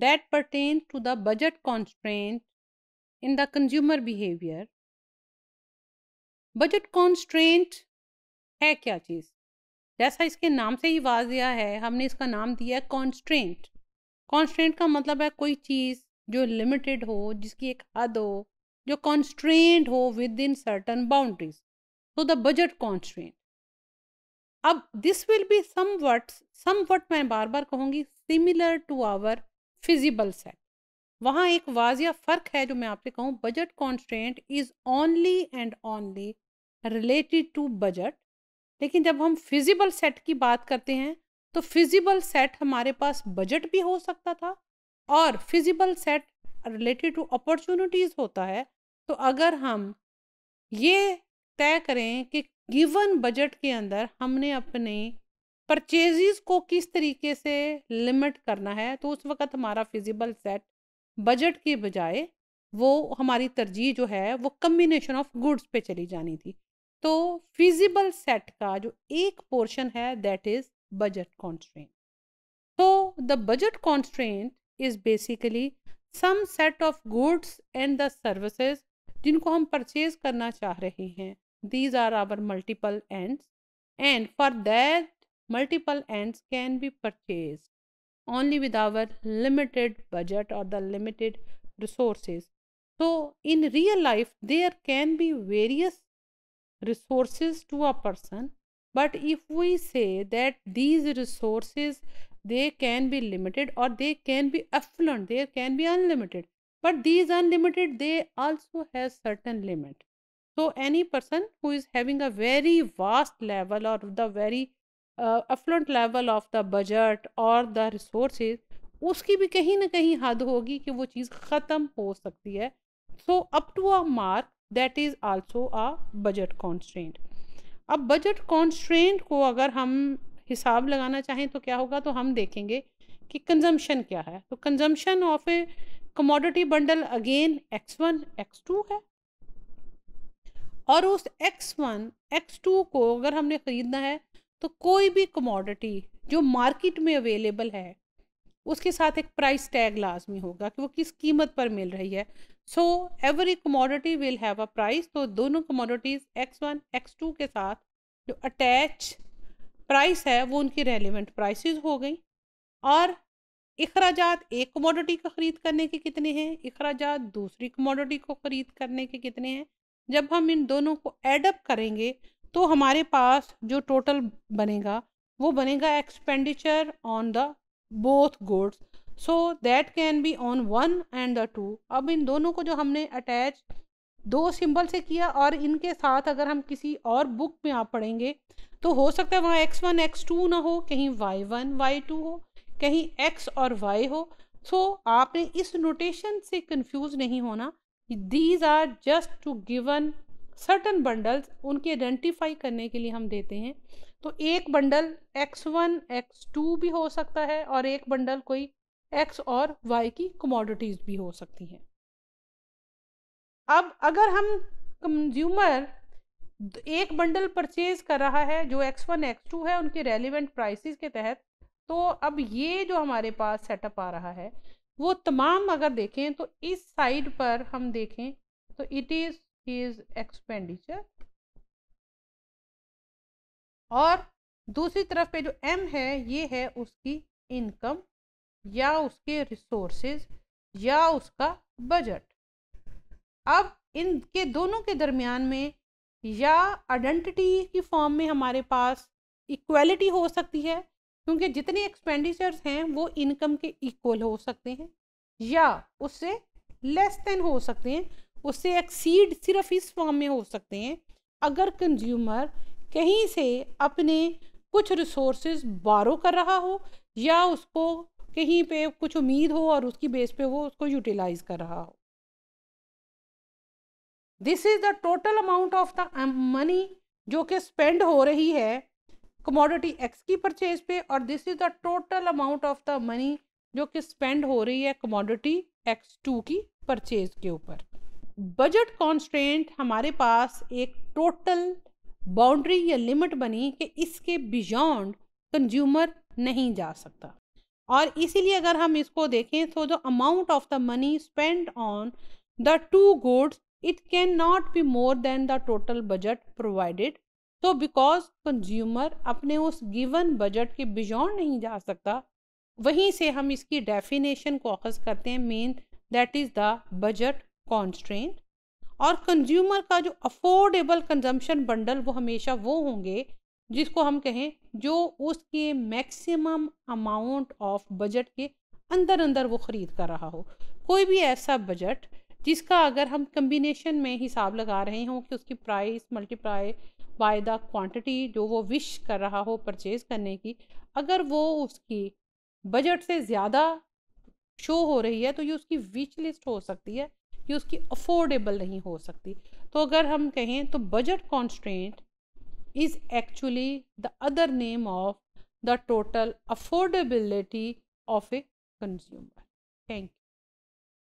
that pertains to the budget constraint in the consumer behavior budget constraint है क्या चीज़ जैसा इसके नाम से ही वाजिया है हमने इसका नाम दिया है कॉन्स्ट्रेंट कॉन्स्ट्रेंट का मतलब है कोई चीज़ जो लिमिटेड हो जिसकी एक हद हो जो कॉन्स्ट्रेंट हो विद इन सर्टन बाउंड्रीज तो द बजट कॉन्स्ट्रेंट अब this will be some words some word मैं बार बार कहूँगी similar to our feasible set वहाँ एक वाजिया फ़र्क है जो मैं आपसे कहूँ budget constant is only and only related to budget लेकिन जब हम फिजिबल सेट की बात करते हैं तो फिजिबल सेट हमारे पास बजट भी हो सकता था और feasible set related to opportunities होता है तो अगर हम ये तय करें कि गिवन बजट के अंदर हमने अपने परचेजेस को किस तरीके से लिमिट करना है तो उस वक्त हमारा फिजिबल सेट बजट के बजाय वो हमारी तरजीह जो है वो कम्बिनेशन ऑफ गुड्स पे चली जानी थी तो फिजिबल सेट का जो एक पोर्शन है दैट इज़ बजट कॉन्स्ट्रेंट तो the budget constraint is basically some set of goods and the services जिनको हम परचेज करना चाह रहे हैं these are our multiple ends and for that multiple ends can be purchased only with our limited budget or the limited resources. So, in real life, there can be various resources to a person, but if we say that these resources they can be limited or they can be affluent, they can be unlimited, but these unlimited they also has certain limit. So, any person who is having a very vast level or the very affluent level of the budget और the resource उसकी भी कहीं ना कहीं हद होगी कि वो चीज़ ख़त्म हो सकती है so up to a mark that is also a budget constraint अब बजट कॉन्स्ट्रेंट को अगर हम हिसाब लगाना चाहें तो क्या होगा तो हम देखेंगे कि कंजम्पशन क्या है तो consumption of a commodity bundle again x one x two है और उस एक्स वन एक्स टू को अगर हमने ख़रीदना है तो कोई भी कमोडिटी जो मार्केट में अवेलेबल है उसके साथ एक प्राइस टैग लाजमी होगा कि वो किस कीमत पर मिल रही है so every commodity will have a price तो दोनों commodities x one x two के साथ जो अटैच प्राइस है वो उनकी रेलिवेंट प्राइसेस हो गई और अखराज एक कमोडिटी को ख़रीद करने के कितने हैं अखराज दूसरी कमोडिटी को ख़रीद करने के कितने हैं जब हम इन दोनों को एडअप करेंगे तो हमारे पास जो टोटल बनेगा वो बनेगा expenditure on the both goods so that can be on one and the two अब इन दोनों को जो हमने अटैच दो सिंबल से किया और इनके साथ अगर हम किसी और बुक में आप पढ़ेंगे तो हो सकता है वहाँ एक्स वन एक्स टू ना हो कहीं वाई वन वाई टू हो कहीं एक्स और वाई हो सो so, आपने इस नोटेशन से कंफ्यूज नहीं होना these are just two given certain bundles उनकी आइडेंटिफाई करने के लिए हम देते हैं तो एक bundle x one x two भी हो सकता है और एक बंडल कोई एक्स और वाई की कमोडिटीज़ भी हो सकती हैं अब अगर हम कंज्यूमर एक बंडल परचेज कर रहा है जो एक्स वन एक्स टू है उनके रेलिवेंट प्राइसेस के तहत तो अब ये जो हमारे पास सेटअप आ रहा है वो तमाम अगर देखें तो इस साइड पर हम देखें तो इट इज़ his expenditure और दूसरी तरफ पे जो m है ये है उसकी इनकम या उसके रिसोर्सेज या उसका बजट अब इनके दोनों के दरमियान में या आइडेंटिटी की फॉर्म में हमारे पास इक्वलिटी हो सकती है क्योंकि जितने एक्सपेंडिचर्स हैं वो इनकम के इक्वल हो सकते हैं या उससे लेस देन हो सकते हैं उससे एक्सीड सिर्फ इस फॉर्म में हो सकते हैं अगर कंज्यूमर कहीं से अपने कुछ रिसोर्स बारो कर रहा हो या उसको कहीं पे कुछ उम्मीद हो और उसकी बेस पे वो उसको यूटिलाइज कर रहा हो this is the total amount of the money जो कि स्पेंड हो रही है कमोडिटी एक्स की परचेज पे और this is the total amount of the money जो कि स्पेंड हो रही है कमोडिटी एक्स टू की परचेज के ऊपर बजट कॉन्स्टेंट हमारे पास एक टोटल बाउंड्री या लिमिट बनी कि इसके बियॉन्ड कंज्यूमर नहीं जा सकता और इसीलिए अगर हम इसको देखें तो the amount of the money spend on the two goods it can not be more than the total budget provided तो बिकॉज कंज्यूमर अपने उस गिवन बजट के बियॉन्ड नहीं जा सकता वहीं से हम इसकी डेफिनेशन को अखज करते हैं mean that is the budget constraint और कंज्यूमर का जो अफोर्डेबल कंजम्पशन बंडल वो हमेशा वो होंगे जिसको हम कहें जो उसके मैक्सिमम अमाउंट ऑफ बजट के अंदर अंदर वो ख़रीद कर रहा हो कोई भी ऐसा बजट जिसका अगर हम कम्बिनेशन में हिसाब लगा रहे हों कि उसकी price multiply by the quantity जो वो विश कर रहा हो परचेज़ करने की अगर वो उसकी बजट से ज़्यादा शो हो रही है तो ये उसकी विच लिस्ट हो सकती है ये उसकी अफोर्डेबल नहीं हो सकती तो अगर हम कहें तो budget constraint is actually the other name of the total affordability of a consumer thank